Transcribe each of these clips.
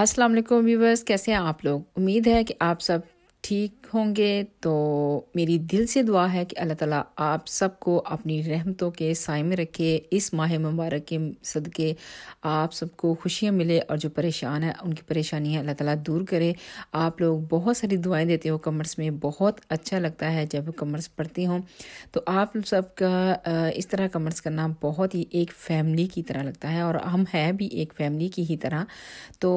Aslam viewers कैसे हैं आप लोग उम्मीद है कि आप सब ठीक होंगे तो मेरी दिल से दुआ है कि अल्लाह ताला आप सबको अपनी रहमतों के साय में रखे इस माह मुबारक के सदक़े आप सबको खुशियाँ मिले और जो परेशान है उनकी परेशानी है अल्लाह ताला दूर करे आप लोग बहुत सारी दुआएं देते हो कमर्स में बहुत अच्छा लगता है जब कमर्स पढ़ती हूँ तो आप सबका इस तरह कमर्स करना बहुत ही एक फ़ैमिली की तरह लगता है और हम हैं भी एक फ़ैमिली की ही तरह तो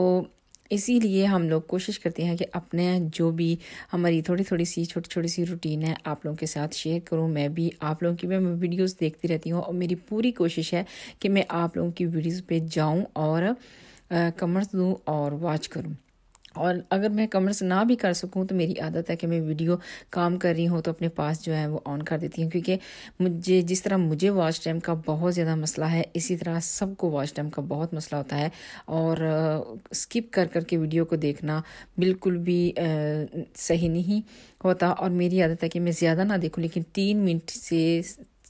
इसीलिए हम लोग कोशिश करते हैं कि अपने जो भी हमारी थोड़ी थोड़ी सी छोटी छोटी सी रूटीन है आप लोगों के साथ शेयर करूँ मैं भी आप लोगों की मैं वीडियोस देखती रहती हूँ और मेरी पूरी कोशिश है कि मैं आप लोगों की वीडियोस पे जाऊँ और कमर्स दूँ और वॉच करूँ और अगर मैं कमेंट्स ना भी कर सकूं तो मेरी आदत है कि मैं वीडियो काम कर रही हूं तो अपने पास जो है वो ऑन कर देती हूं क्योंकि मुझे जिस तरह मुझे वॉच टाइम का बहुत ज़्यादा मसला है इसी तरह सबको वॉच टाइम का बहुत मसला होता है और आ, स्किप कर कर के वीडियो को देखना बिल्कुल भी आ, सही नहीं होता और मेरी आदत है कि मैं ज़्यादा ना देखूँ लेकिन तीन मिनट से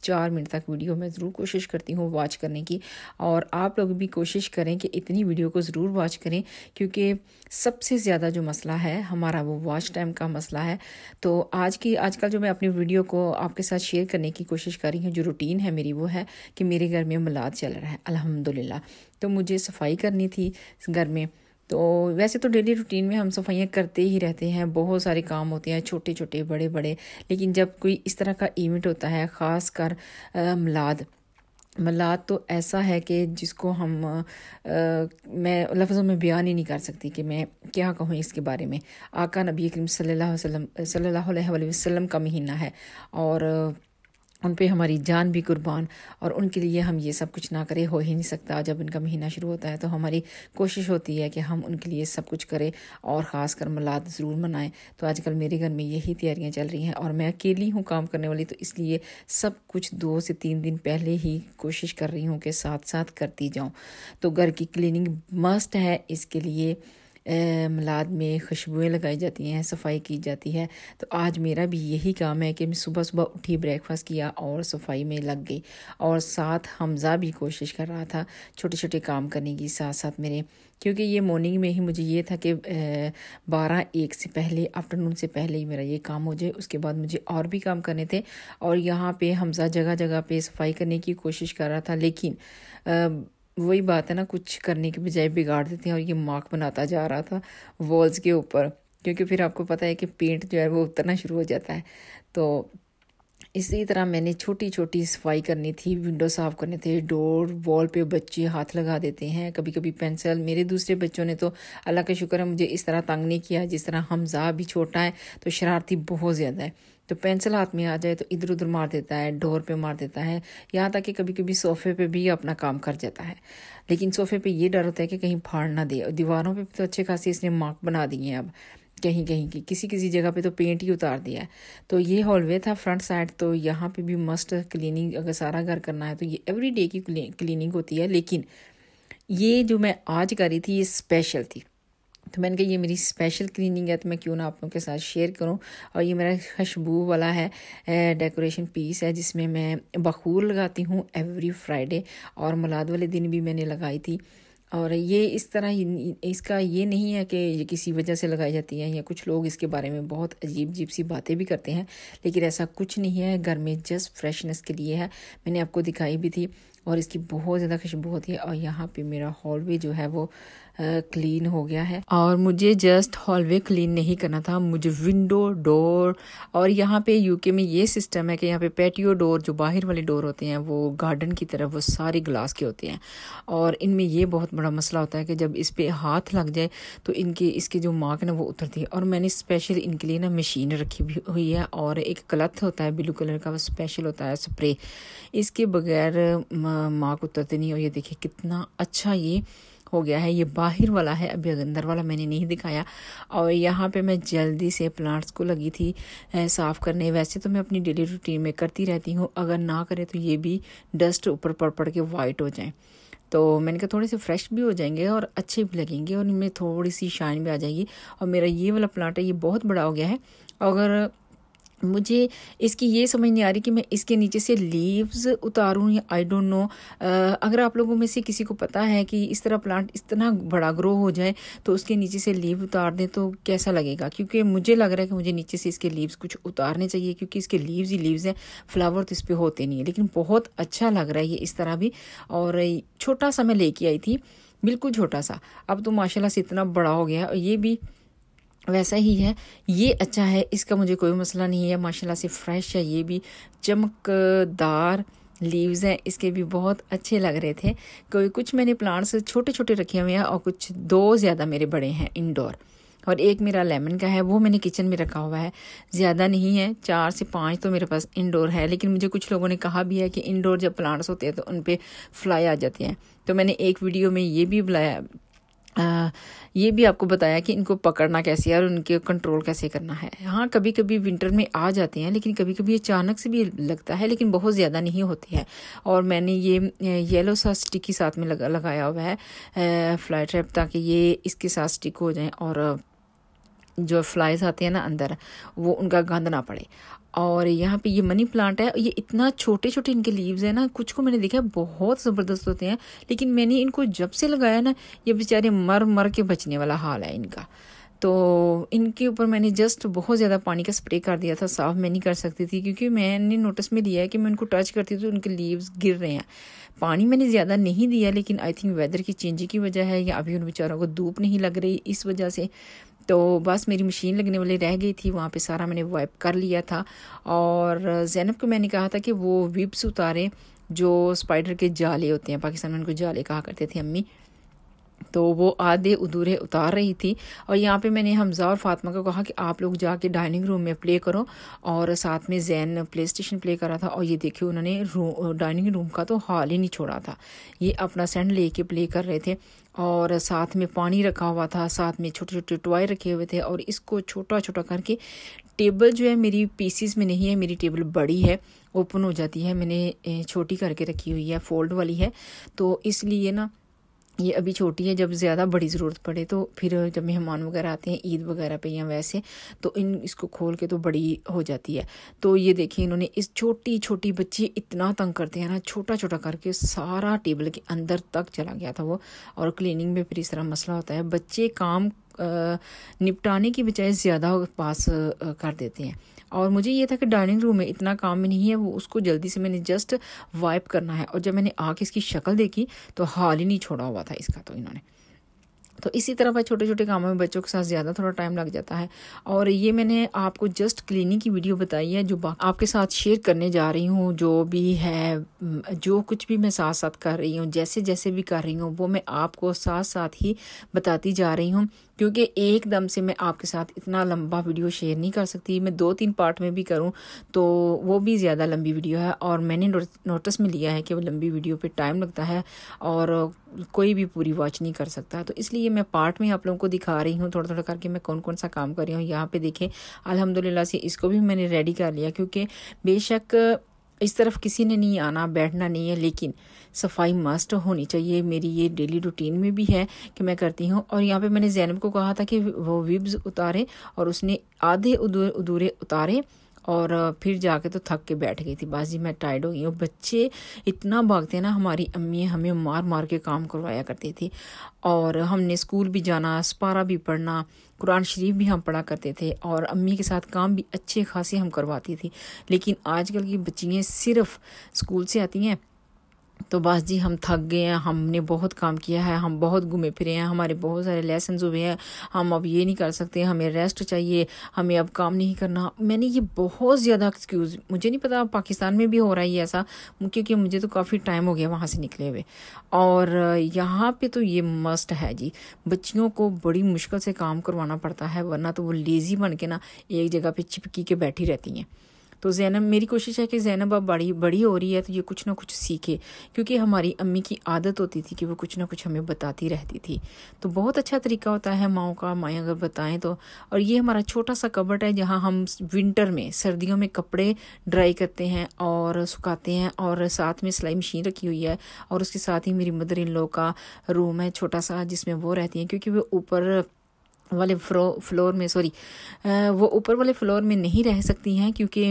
चार मिनट तक वीडियो मैं ज़रूर कोशिश करती हूँ वॉच करने की और आप लोग भी कोशिश करें कि इतनी वीडियो को ज़रूर वॉच करें क्योंकि सबसे ज़्यादा जो मसला है हमारा वो वॉच टाइम का मसला है तो आज की आजकल जो मैं अपनी वीडियो को आपके साथ शेयर करने की कोशिश कर रही हूँ जो रूटीन है मेरी वो है कि मेरे घर में मलाद चल रहा है अलहमदिल्ला तो मुझे सफाई करनी थी घर में तो वैसे तो डेली रूटीन में हम सफाइयाँ करते ही रहते हैं बहुत सारे काम होते हैं छोटे छोटे बड़े बड़े लेकिन जब कोई इस तरह का इवेंट होता है ख़ास कर मिलाद मलाद तो ऐसा है कि जिसको हम आ, मैं लफ्ज़ों में बयान ही नहीं कर सकती कि मैं क्या कहूँ इसके बारे में आका नबी करीम सल्लल्लाहु अलैहि वसल्लम का महीना है और उन पे हमारी जान भी कुर्बान और उनके लिए हम ये सब कुछ ना करें हो ही नहीं सकता जब इनका महीना शुरू होता है तो हमारी कोशिश होती है कि हम उनके लिए सब कुछ करें और ख़ास कर मलाद ज़रूर मनाएं तो आजकल मेरे घर में यही तैयारियां चल रही हैं और मैं अकेली हूँ काम करने वाली तो इसलिए सब कुछ दो से तीन दिन पहले ही कोशिश कर रही हूँ कि साथ साथ करती जाऊँ तो घर की क्लिनिंग मस्ट है इसके लिए मलाद में खुशबुएं लगाई जाती हैं सफाई की जाती है तो आज मेरा भी यही काम है कि मैं सुबह सुबह उठी ब्रेकफास्ट किया और सफाई में लग गई और साथ हमजा भी कोशिश कर रहा था छोटे छोटे काम करने की साथ साथ मेरे क्योंकि ये मॉर्निंग में ही मुझे ये था कि बारह एक से पहले आफ्टरनून से पहले ही मेरा ये काम हो जाए उसके बाद मुझे और भी काम करने थे और यहाँ पे हमजा जगह जगह पे सफाई करने की कोशिश कर रहा था लेकिन वही बात है ना कुछ करने के बजाय बिगाड़ देते हैं और ये मार्क बनाता जा रहा था वॉल्स के ऊपर क्योंकि फिर आपको पता है कि पेंट जो है वो उतरना शुरू हो जाता है तो इसी तरह मैंने छोटी छोटी सफाई करनी थी विंडो साफ़ करने थे डोर वॉल पे बच्चे हाथ लगा देते हैं कभी कभी पेंसिल मेरे दूसरे बच्चों ने तो अल्लाह का शुक्र है मुझे इस तरह तंग नहीं किया जिस तरह हमजा भी छोटा है तो शरारती बहुत ज़्यादा है तो पेंसिल हाथ में आ जाए तो इधर उधर मार देता है डोर पे मार देता है यहाँ तक कि कभी कभी सोफ़े पे भी अपना काम कर जाता है लेकिन सोफ़े पे ये डर होता है कि कहीं फाड़ ना दे और दीवारों पे तो अच्छे खासे इसने मार्क बना दिए हैं अब कहीं कहीं की किसी किसी जगह पे तो पेंट ही उतार दिया है तो ये हॉलवे था फ्रंट साइड तो यहाँ पे भी मस्ट क्लीनिंग अगर सारा घर करना है तो ये एवरी डे की क्लीनिंग होती है लेकिन ये जो मैं आज कर रही थी ये स्पेशल थी तो मैंने कहा ये मेरी स्पेशल क्लीनिंग है तो मैं क्यों ना आप लोगों के साथ शेयर करूं और ये मेरा खुशबू वाला है डेकोरेशन पीस है जिसमें मैं बखूर लगाती हूँ एवरी फ्राइडे और मलाद वाले दिन भी मैंने लगाई थी और ये इस तरह इसका ये नहीं है कि ये किसी वजह से लगाई जाती है या कुछ लोग इसके बारे में बहुत अजीब अजीब सी बातें भी करते हैं लेकिन ऐसा कुछ नहीं है घर में जस्ट फ्रेशनेस के लिए है मैंने आपको दिखाई भी थी और इसकी बहुत ज़्यादा खुशबू होती है और यहाँ पे मेरा हॉलवे जो है वो क्लीन हो गया है और मुझे जस्ट हॉलवे क्लीन नहीं करना था मुझे विंडो डोर और यहाँ पे यूके में ये सिस्टम है कि यहाँ पे पेटियो डोर जो बाहर वाले डोर होते हैं वो गार्डन की तरफ वो सारे ग्लास के होते हैं और इनमें ये बहुत बड़ा मसला होता है कि जब इस पर हाथ लग जाए तो इनके इसके जो मार्क ना वो उतरती है और मैंने स्पेशल इनके लिए ना मशीन रखी हुई है और एक क्लथ होता है ब्लू कलर का वो स्पेशल होता है स्प्रे इसके बगैर माँ को उतरते नहीं और ये देखिए कितना अच्छा ये हो गया है ये बाहर वाला है अभी अंदर वाला मैंने नहीं दिखाया और यहाँ पे मैं जल्दी से प्लांट्स को लगी थी साफ़ करने वैसे तो मैं अपनी डेली रूटीन में करती रहती हूँ अगर ना करें तो ये भी डस्ट ऊपर पड़ पड़ के वाइट हो जाए तो मैंने कहा थोड़े से फ्रेश भी हो जाएंगे और अच्छे भी लगेंगे और इनमें थोड़ी सी शाइन भी आ जाएगी और मेरा ये वाला प्लांट है ये बहुत बड़ा हो गया है अगर मुझे इसकी ये समझ नहीं आ रही कि मैं इसके नीचे से लीव्स उतारूं या आई डोंट नो अगर आप लोगों में से किसी को पता है कि इस तरह प्लांट इतना बड़ा ग्रो हो जाए तो उसके नीचे से लीव उतार दें तो कैसा लगेगा क्योंकि मुझे लग रहा है कि मुझे नीचे से इसके लीव्स कुछ उतारने चाहिए क्योंकि इसके लीव्स ही लीव्स हैं फ्लावर तो इस पर होते नहीं है लेकिन बहुत अच्छा लग रहा है ये इस तरह भी और छोटा सा मैं लेके आई थी बिल्कुल छोटा सा अब तो माशाल्लाह से इतना बड़ा हो गया और ये भी वैसा ही है ये अच्छा है इसका मुझे कोई मसला नहीं है माशाल्लाह से फ्रेश है ये भी चमकदार लीव्स हैं इसके भी बहुत अच्छे लग रहे थे कोई कुछ मैंने प्लांट्स छोटे छोटे रखे हुए हैं और कुछ दो ज़्यादा मेरे बड़े हैं इनडोर और एक मेरा लेमन का है वो मैंने किचन में रखा हुआ है ज़्यादा नहीं है चार से पाँच तो मेरे पास इंडोर है लेकिन मुझे कुछ लोगों ने कहा भी है कि इंडोर जब प्लांट्स होते हैं तो उन पर फ्लाई आ जाते हैं तो मैंने एक वीडियो में ये भी बुलाया ये भी आपको बताया कि इनको पकड़ना कैसे है और उनके कंट्रोल कैसे करना है हाँ कभी कभी विंटर में आ जाते हैं लेकिन कभी कभी अचानक से भी लगता है लेकिन बहुत ज़्यादा नहीं होते हैं और मैंने ये येलो सा स्टिक साथ में लगा लगाया हुआ है फ्लाई ट्रैप ताकि ये इसके साथ स्टिक हो जाए और जो फ्लाइज आते हैं ना अंदर वो उनका गंद ना पड़े और यहाँ पे ये मनी प्लांट है ये इतना छोटे छोटे इनके लीव्स हैं ना कुछ को मैंने देखा है बहुत ज़बरदस्त होते हैं लेकिन मैंने इनको जब से लगाया ना ये बेचारे मर मर के बचने वाला हाल है इनका तो इनके ऊपर मैंने जस्ट बहुत ज़्यादा पानी का स्प्रे कर दिया था साफ मैं नहीं कर सकती थी क्योंकि मैंने नोटिस में लिया है कि मैं उनको टच करती तो उनके लीव्स गिर रहे हैं पानी मैंने ज़्यादा नहीं दिया लेकिन आई थिंक वेदर की चेंजिंग की वजह है या अभी उन बेचारों को धूप नहीं लग रही इस वजह से तो बस मेरी मशीन लगने वाली रह गई थी वहाँ पे सारा मैंने वाइप कर लिया था और जैनब को मैंने कहा था कि वो विप्स उतारें जो स्पाइडर के जाले होते हैं पाकिस्तान में उनको जाले कहा करते थे अम्मी तो वो आधे अधूरे उतार रही थी और यहाँ पे मैंने हमज़ा और फातिमा को कहा कि आप लोग जाके डाइनिंग रूम में प्ले करो और साथ में जैन प्ले स्टेशन प्ले करा था और ये देखिए उन्होंने रू, डाइनिंग रूम का तो हाल ही नहीं छोड़ा था ये अपना सेंड ले प्ले कर रहे थे और साथ में पानी रखा हुआ था साथ में छोटे छोटे टॉय रखे हुए थे और इसको छोटा छोटा करके टेबल जो है मेरी पीसीस में नहीं है मेरी टेबल बड़ी है ओपन हो जाती है मैंने छोटी करके रखी हुई है फोल्ड वाली है तो इसलिए ना ये अभी छोटी है जब ज़्यादा बड़ी ज़रूरत पड़े तो फिर जब मेहमान वगैरह आते हैं ईद वगैरह पे या वैसे तो इन इसको खोल के तो बड़ी हो जाती है तो ये देखिए इन्होंने इस छोटी छोटी बच्ची इतना तंग करते हैं ना छोटा छोटा करके सारा टेबल के अंदर तक चला गया था वो और क्लीनिंग में फिर इस तरह मसला होता है बच्चे काम निपटाने की बजाय ज़्यादा पास कर देते हैं और मुझे ये था कि डाइनिंग रूम में इतना काम भी नहीं है वो उसको जल्दी से मैंने जस्ट वाइप करना है और जब मैंने आके इसकी शक्ल देखी तो हाल ही नहीं छोड़ा हुआ था इसका तो इन्होंने तो इसी तरह भाई छोटे छोटे कामों में बच्चों के साथ ज़्यादा थोड़ा टाइम लग जाता है और ये मैंने आपको जस्ट क्लीनिंग की वीडियो बताई है जो आपके साथ शेयर करने जा रही हूँ जो भी है जो कुछ भी मैं साथ साथ कर रही हूँ जैसे जैसे भी कर रही हूँ वो मैं आपको साथ साथ ही बताती जा रही हूँ क्योंकि एकदम से मैं आपके साथ इतना लंबा वीडियो शेयर नहीं कर सकती मैं दो तीन पार्ट में भी करूँ तो वो भी ज़्यादा लंबी वीडियो है और मैंने नोटिस में लिया है कि वो लंबी वीडियो पे टाइम लगता है और कोई भी पूरी वॉच नहीं कर सकता तो इसलिए मैं पार्ट में आप लोगों को दिखा रही हूँ थोड़ा थोड़ा करके मैं कौन कौन सा काम कर रही हूँ यहाँ पर देखें अलहमदिल्ला से इसको भी मैंने रेडी कर लिया क्योंकि बेशक इस तरफ किसी ने नहीं आना बैठना नहीं है लेकिन सफाई मस्ट होनी चाहिए मेरी ये डेली रूटीन में भी है कि मैं करती हूँ और यहाँ पे मैंने जैनब को कहा था कि वो विब्स उतारे और उसने आधे अधूरे उतारे और फिर जाके तो थक के बैठ गई थी बस जी मैं टायर्ड हो गई और बच्चे इतना भागते ना हमारी अम्मी हमें मार मार के काम करवाया करती थी और हमने स्कूल भी जाना सपारा भी पढ़ना कुरान शरीफ भी हम पढ़ा करते थे और अम्मी के साथ काम भी अच्छे खासे हम करवाती थी लेकिन आजकल की बच्चियाँ सिर्फ स्कूल से आती हैं तो बस जी हम थक गए हैं हमने बहुत काम किया है हम बहुत घूमे फिरे हैं हमारे बहुत सारे लेसन हुए हैं हम अब ये नहीं कर सकते हमें रेस्ट चाहिए हमें अब काम नहीं करना मैंने ये बहुत ज़्यादा एक्सक्यूज़ मुझे नहीं पता पाकिस्तान में भी हो रहा है ऐसा क्योंकि मुझे तो काफ़ी टाइम हो गया वहाँ से निकले हुए और यहाँ पर तो ये मस्ट है जी बच्चियों को बड़ी मुश्किल से काम करवाना पड़ता है वरना तो वो लेज़ी बन के ना एक जगह पर चिपकी के बैठी रहती हैं तो जैनब मेरी कोशिश है कि जैनब अब बड़ी बड़ी हो रही है तो ये कुछ ना कुछ सीखे क्योंकि हमारी अम्मी की आदत होती थी कि वो कुछ ना कुछ हमें बताती रहती थी तो बहुत अच्छा तरीका होता है माओ का माएँ अगर बताएं तो और ये हमारा छोटा सा कबट है जहाँ हम विंटर में सर्दियों में कपड़े ड्राई करते हैं और सुखाते हैं और साथ में सिलाई मशीन रखी हुई है और उसके साथ ही मेरी मदर इन लॉ का रूम है छोटा सा जिसमें वो रहती हैं क्योंकि वो ऊपर वाले फ्लो फ्लोर में सॉरी वो ऊपर वाले फ्लोर में नहीं रह सकती हैं क्योंकि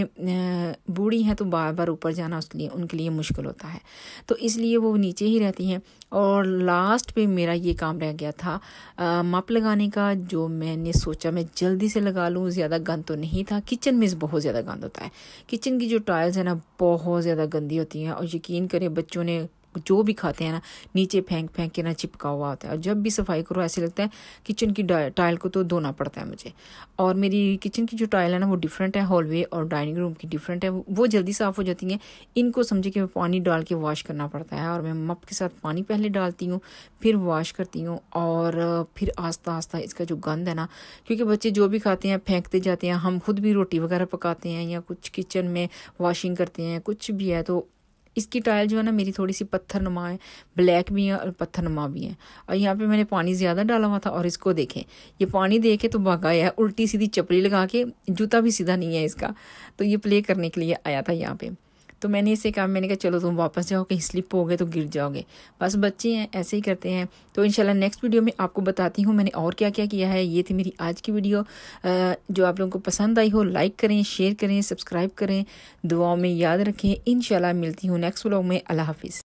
बूढ़ी हैं तो बार बार ऊपर जाना उसके लिए उनके लिए मुश्किल होता है तो इसलिए वो नीचे ही रहती हैं और लास्ट पे मेरा ये काम रह गया था आ, मप लगाने का जो मैंने सोचा मैं जल्दी से लगा लूँ ज़्यादा गंद तो नहीं था किचन में बहुत ज़्यादा गंद होता है किचन की जो टाइल्स हैं ना बहुत ज़्यादा गंदी होती हैं और यकीन करें बच्चों ने जो भी खाते हैं ना नीचे फेंक फेंक के ना चिपका हुआ होता है और जब भी सफाई करो ऐसे लगता है किचन की टाइल को तो धोना पड़ता है मुझे और मेरी किचन की जो टाइल है ना वो डिफरेंट है हॉलवे और डाइनिंग रूम की डिफरेंट है वो जल्दी साफ़ हो जाती हैं इनको समझे कि मैं पानी डाल के वॉश करना पड़ता है और मैं मप के साथ पानी पहले डालती हूँ फिर वॉश करती हूँ और फिर आस्ता आस्ता इसका जो गंद है ना क्योंकि बच्चे जो भी खाते हैं फेंकते जाते हैं हम खुद भी रोटी वगैरह पकाते हैं या कुछ किचन में वॉशिंग करते हैं कुछ भी है तो इसकी टाइल जो है ना मेरी थोड़ी सी पत्थर नुमा है ब्लैक भी है और पत्थर नुमा भी है और यहाँ पे मैंने पानी ज़्यादा डाला हुआ था और इसको देखें ये पानी देखे तो भागा है उल्टी सीधी चपली लगा के जूता भी सीधा नहीं है इसका तो ये प्ले करने के लिए आया था यहाँ पर तो मैंने इसे कहा मैंने कहा चलो तुम वापस जाओ कहीं स्लिप हो गए तो गिर जाओगे बस बच्चे हैं ऐसे ही करते हैं तो इंशाल्लाह नेक्स्ट वीडियो में आपको बताती हूँ मैंने और क्या क्या किया है ये थी मेरी आज की वीडियो जो आप लोगों को पसंद आई हो लाइक करें शेयर करें सब्सक्राइब करें दुआओं में याद रखें इन मिलती हूँ नेक्स्ट व्लॉग में अल्लाह हाफिज़